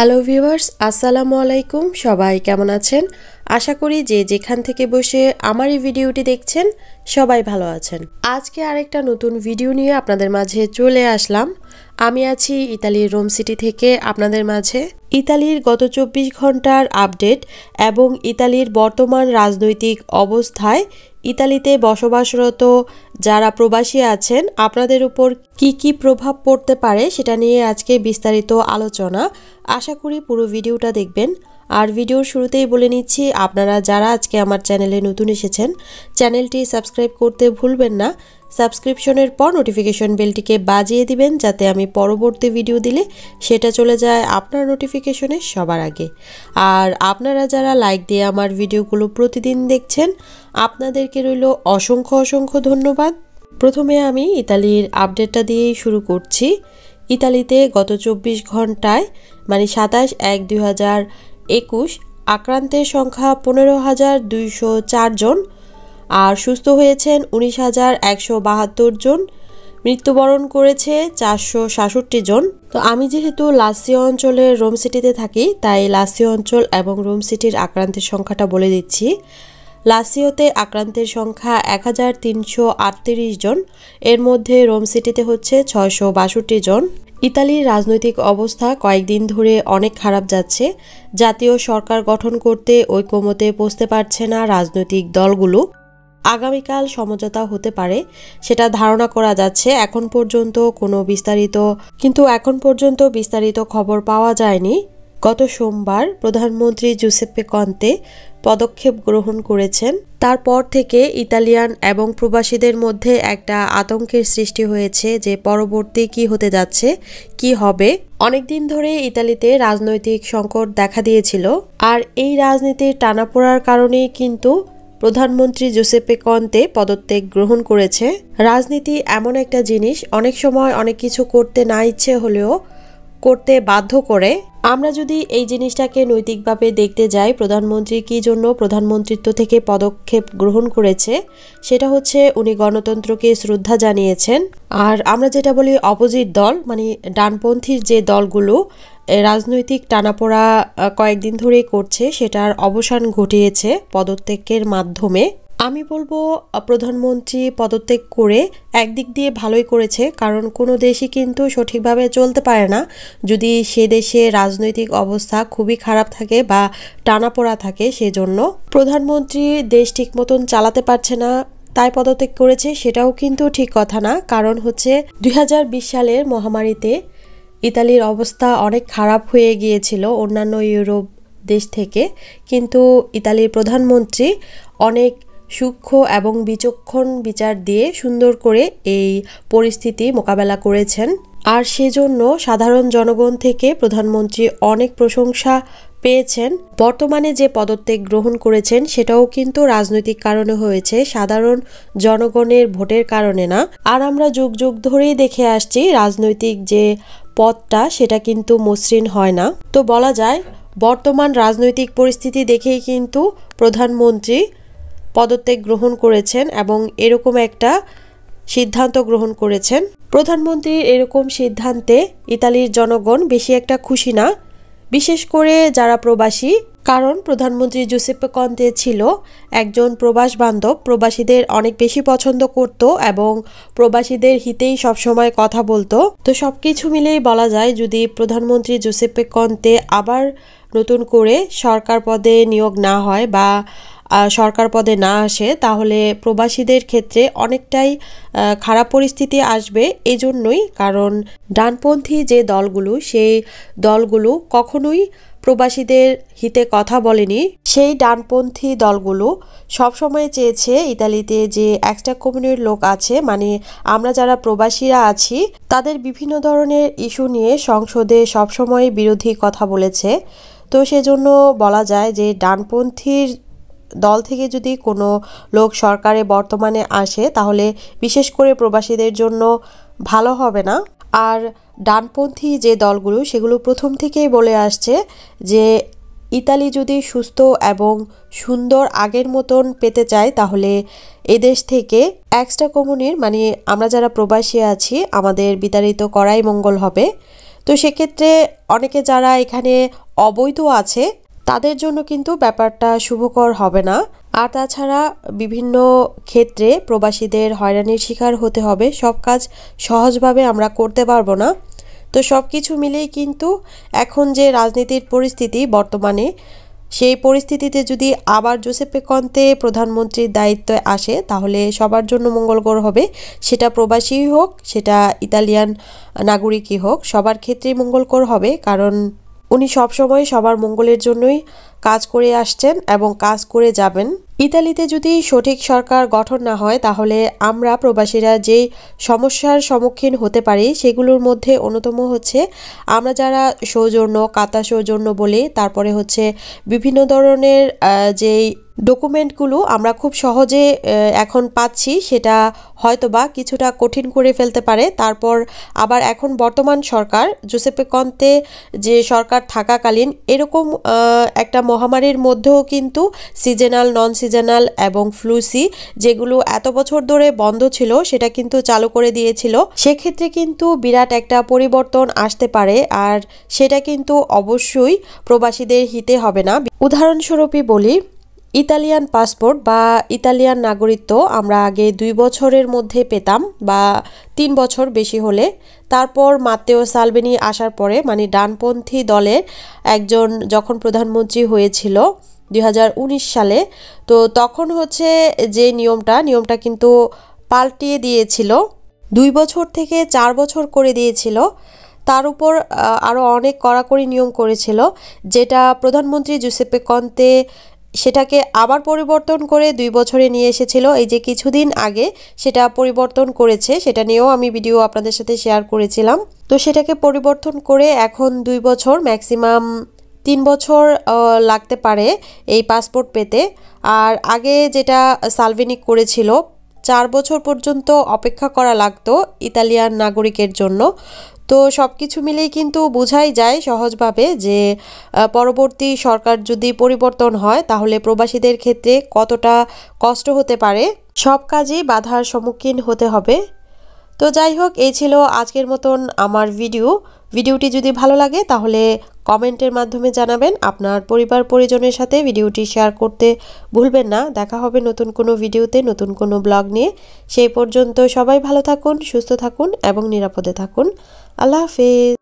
hello viewers আসসালামু আলাইকুম সবাই কেমন আছেন আশা করি যে যেখান থেকে বসে আমার এই ভিডিওটি দেখছেন সবাই ভালো আছেন আজকে আরেকটা নতুন ভিডিও নিয়ে আপনাদের মাঝে চলে আসলাম আমি আছি ইতালির রোম সিটি থেকে আপনাদের মাঝে ইতালির গত চব্বিশ ঘন্টার আপডেট এবং ইতালির বর্তমান রাজনৈতিক অবস্থায় ইতালিতে বসবাসরত যারা প্রবাসী আছেন আপনাদের উপর কি কি প্রভাব পড়তে পারে সেটা নিয়ে আজকে বিস্তারিত আলোচনা আশা করি পুরো ভিডিওটা দেখবেন আর ভিডিওর শুরুতেই বলে নিচ্ছি আপনারা যারা আজকে আমার চ্যানেলে নতুন এসেছেন চ্যানেলটি সাবস্ক্রাইব করতে ভুলবেন না সাবস্ক্রিপশনের পর নোটিফিকেশন বেলটিকে বাজিয়ে দিবেন যাতে আমি পরবর্তী ভিডিও দিলে সেটা চলে যায় আপনার নোটিফিকেশনে সবার আগে আর আপনারা যারা লাইক দিয়ে আমার ভিডিওগুলো প্রতিদিন দেখছেন আপনাদেরকে রইল অসংখ্য অসংখ্য ধন্যবাদ প্রথমে আমি ইতালির আপডেটটা দিয়েই শুরু করছি ইতালিতে গত চব্বিশ ঘন্টায় মানে সাতাশ এক দুই একুশ আক্রান্তের সংখ্যা পনেরো হাজার দুইশো চারজন আর সুস্থ হয়েছেন উনিশ হাজার একশো বাহাত্তর জন মৃত্যুবরণ করেছে চারশো সাতষট্টি জন তো আমি যেহেতু লাসি অঞ্চলের রোম সিটিতে থাকি তাই লাসি অঞ্চল এবং রোম সিটির আক্রান্তের সংখ্যাটা বলে দিচ্ছি লাসিওতে আক্রান্তের সংখ্যা এক জন এর মধ্যে রোম সিটিতে হচ্ছে ছয়শো জন ইতালির রাজনৈতিক অবস্থা কয়েকদিন ধরে অনেক খারাপ যাচ্ছে জাতীয় সরকার গঠন করতে ঐকমতে পৌঁছতে পারছে না রাজনৈতিক দলগুলো আগামীকাল সমঝোতা হতে পারে সেটা ধারণা করা যাচ্ছে এখন পর্যন্ত কোনো বিস্তারিত কিন্তু এখন পর্যন্ত বিস্তারিত খবর পাওয়া যায়নি গত সোমবার প্রধানমন্ত্রী জুসেপে কন্তে পদক্ষেপ গ্রহণ করেছেন তারপর থেকে ইতালিয়ান এবং প্রবাসীদের মধ্যে একটা আতঙ্কের সৃষ্টি হয়েছে যে পরবর্তী কি হতে যাচ্ছে কি হবে অনেকদিন ধরে ইতালিতে রাজনৈতিক সংকট দেখা দিয়েছিল আর এই রাজনীতির টানাপোড়ার কারণেই কিন্তু প্রধানমন্ত্রী জোসেপে কন্তে পদত্যাগ গ্রহণ করেছে রাজনীতি এমন একটা জিনিস অনেক সময় অনেক কিছু করতে না ইচ্ছে হলেও করতে বাধ্য করে আমরা যদি এই জিনিসটাকে নৈতিকভাবে দেখতে যাই প্রধানমন্ত্রী কি জন্য প্রধানমন্ত্রিত্ব থেকে পদক্ষেপ গ্রহণ করেছে সেটা হচ্ছে উনি গণতন্ত্রকে শ্রদ্ধা জানিয়েছেন আর আমরা যেটা বলি অপোজিট দল মানে ডানপন্থীর যে দলগুলো রাজনৈতিক টানাপোড়া কয়েকদিন ধরেই করছে সেটার অবসান ঘটিয়েছে পদত্যাগের মাধ্যমে আমি বলবো প্রধানমন্ত্রী পদত্যাগ করে একদিক দিয়ে ভালোই করেছে কারণ কোনো দেশই কিন্তু সঠিকভাবে চলতে পারে না যদি সে দেশে রাজনৈতিক অবস্থা খুবই খারাপ থাকে বা টানাপোড়া থাকে সেজন্য প্রধানমন্ত্রী দেশ ঠিক মতন চালাতে পারছে না তাই পদত্যাগ করেছে সেটাও কিন্তু ঠিক কথা না কারণ হচ্ছে দুই সালের মহামারীতে ইতালির অবস্থা অনেক খারাপ হয়ে গিয়েছিল অন্যান্য ইউরোপ দেশ থেকে কিন্তু ইতালির প্রধানমন্ত্রী অনেক সূক্ষ্ম এবং বিচক্ষণ বিচার দিয়ে সুন্দর করে এই পরিস্থিতি মোকাবেলা করেছেন আর সেজন্য সাধারণ জনগণ থেকে প্রধানমন্ত্রী অনেক প্রশংসা পেয়েছেন বর্তমানে যে পদত্যাগ গ্রহণ করেছেন সেটাও কিন্তু রাজনৈতিক কারণে হয়েছে সাধারণ জনগণের ভোটের কারণে না আর আমরা যুগ যুগ ধরেই দেখে আসছি রাজনৈতিক যে পথটা সেটা কিন্তু মসৃণ হয় না তো বলা যায় বর্তমান রাজনৈতিক পরিস্থিতি দেখেই কিন্তু প্রধানমন্ত্রী পদত্যাগ গ্রহণ করেছেন এবং এরকম একটা সিদ্ধান্ত গ্রহণ করেছেন প্রধানমন্ত্রীর এরকম সিদ্ধান্তে ইতালির জনগণ বেশি একটা খুশি না বিশেষ করে যারা প্রবাসী কারণ প্রধানমন্ত্রী জুসেপ কন্তে ছিল একজন প্রবাস বান্ধব প্রবাসীদের অনেক বেশি পছন্দ করত এবং প্রবাসীদের হিতেই সবসময় কথা বলতো তো সব কিছু মিলেই বলা যায় যদি প্রধানমন্ত্রী জুসেপ কন্তে আবার নতুন করে সরকার পদে নিয়োগ না হয় বা সরকার পদে না আসে তাহলে প্রবাসীদের ক্ষেত্রে অনেকটাই খারাপ পরিস্থিতি আসবে এজন্যই কারণ ডানপন্থী যে দলগুলো সেই দলগুলো কখনোই প্রবাসীদের হিতে কথা বলেনি সেই ডানপন্থী দলগুলো সবসময় চেয়েছে ইতালিতে যে এক্সট্রা কমিউনির লোক আছে মানে আমরা যারা প্রবাসীরা আছি তাদের বিভিন্ন ধরনের ইস্যু নিয়ে সংসদে সবসময় বিরোধী কথা বলেছে তো সেজন্য বলা যায় যে ডানপন্থীর দল থেকে যদি কোনো লোক সরকারে বর্তমানে আসে তাহলে বিশেষ করে প্রবাসীদের জন্য ভালো হবে না আর ডানপন্থী যে দলগুলো সেগুলো প্রথম থেকেই বলে আসছে যে ইতালি যদি সুস্থ এবং সুন্দর আগের মতন পেতে চায় তাহলে এদেশ থেকে এক্সট্রা কমিউনির মানে আমরা যারা প্রবাসী আছি আমাদের বিতাড়িত করাই মঙ্গল হবে তো সেক্ষেত্রে অনেকে যারা এখানে অবৈধ আছে তাদের জন্য কিন্তু ব্যাপারটা শুভকর হবে না আর তাছাড়া বিভিন্ন ক্ষেত্রে প্রবাসীদের হয়রানির শিকার হতে হবে সব কাজ সহজভাবে আমরা করতে পারবো না তো সব কিছু মিলেই কিন্তু এখন যে রাজনীতির পরিস্থিতি বর্তমানে সেই পরিস্থিতিতে যদি আবার জোসেফে কন্তে প্রধানমন্ত্রীর দায়িত্ব আসে তাহলে সবার জন্য মঙ্গলকর হবে সেটা প্রবাসী হোক সেটা ইতালিয়ান নাগরিকই হোক সবার ক্ষেত্রেই মঙ্গলকর হবে কারণ উনি সবসময় সবার মঙ্গলের জন্যই কাজ করে আসছেন এবং কাজ করে যাবেন ইতালিতে যদি সঠিক সরকার গঠন না হয় তাহলে আমরা প্রবাসীরা যে সমস্যার সম্মুখীন হতে পারি সেগুলোর মধ্যে অন্যতম হচ্ছে আমরা যারা সৌজন্য কাতা সৌজন্য বলি তারপরে হচ্ছে বিভিন্ন ধরনের যেই ডকুমেন্টগুলো আমরা খুব সহজে এখন পাচ্ছি সেটা হয়তোবা কিছুটা কঠিন করে ফেলতে পারে তারপর আবার এখন বর্তমান সরকার জোসেপে কন্তে যে সরকার থাকাকালীন এরকম একটা মহামারীর মধ্যেও কিন্তু সিজনাল নন সিজনাল এবং ফ্লুসি যেগুলো এত বছর ধরে বন্ধ ছিল সেটা কিন্তু চালু করে দিয়েছিল সেক্ষেত্রে কিন্তু বিরাট একটা পরিবর্তন আসতে পারে আর সেটা কিন্তু অবশ্যই প্রবাসীদের হিতে হবে না উদাহরণস্বরূপই বলি ইতালিয়ান পাসপোর্ট বা ইতালিয়ান নাগরিকত্ব আমরা আগে দুই বছরের মধ্যে পেতাম বা তিন বছর বেশি হলে তারপর মাতেও সালবেনি আসার পরে মানে ডানপন্থী দলের একজন যখন প্রধানমন্ত্রী হয়েছিল দুই সালে তো তখন হচ্ছে যে নিয়মটা নিয়মটা কিন্তু পাল্টিয়ে দিয়েছিল দুই বছর থেকে চার বছর করে দিয়েছিল তার উপর আরও অনেক কড়াকড়ি নিয়ম করেছিল যেটা প্রধানমন্ত্রী জুসেপে কন্তে সেটাকে আবার পরিবর্তন করে দুই বছরে নিয়ে এসেছিল এই যে কিছুদিন আগে সেটা পরিবর্তন করেছে সেটা নিয়েও আমি ভিডিও আপনাদের সাথে শেয়ার করেছিলাম তো সেটাকে পরিবর্তন করে এখন দুই বছর ম্যাক্সিমাম তিন বছর লাগতে পারে এই পাসপোর্ট পেতে আর আগে যেটা সালভেনিক করেছিল চার বছর পর্যন্ত অপেক্ষা করা লাগতো ইতালিয়ান নাগরিকের জন্য তো সব কিছু মিলেই কিন্তু বোঝাই যায় সহজভাবে যে পরবর্তী সরকার যদি পরিবর্তন হয় তাহলে প্রবাসীদের ক্ষেত্রে কতটা কষ্ট হতে পারে সব কাজেই বাধার সম্মুখীন হতে হবে তো যাই হোক এই ছিল আজকের মতন আমার ভিডিও ভিডিওটি যদি ভালো লাগে তাহলে কমেন্টের মাধ্যমে জানাবেন আপনার পরিবার পরিজনের সাথে ভিডিওটি শেয়ার করতে ভুলবেন না দেখা হবে নতুন কোনো ভিডিওতে নতুন কোনো ব্লগ নিয়ে সেই পর্যন্ত সবাই ভালো থাকুন সুস্থ থাকুন এবং নিরাপদে থাকুন আল্লাহ হাফেজ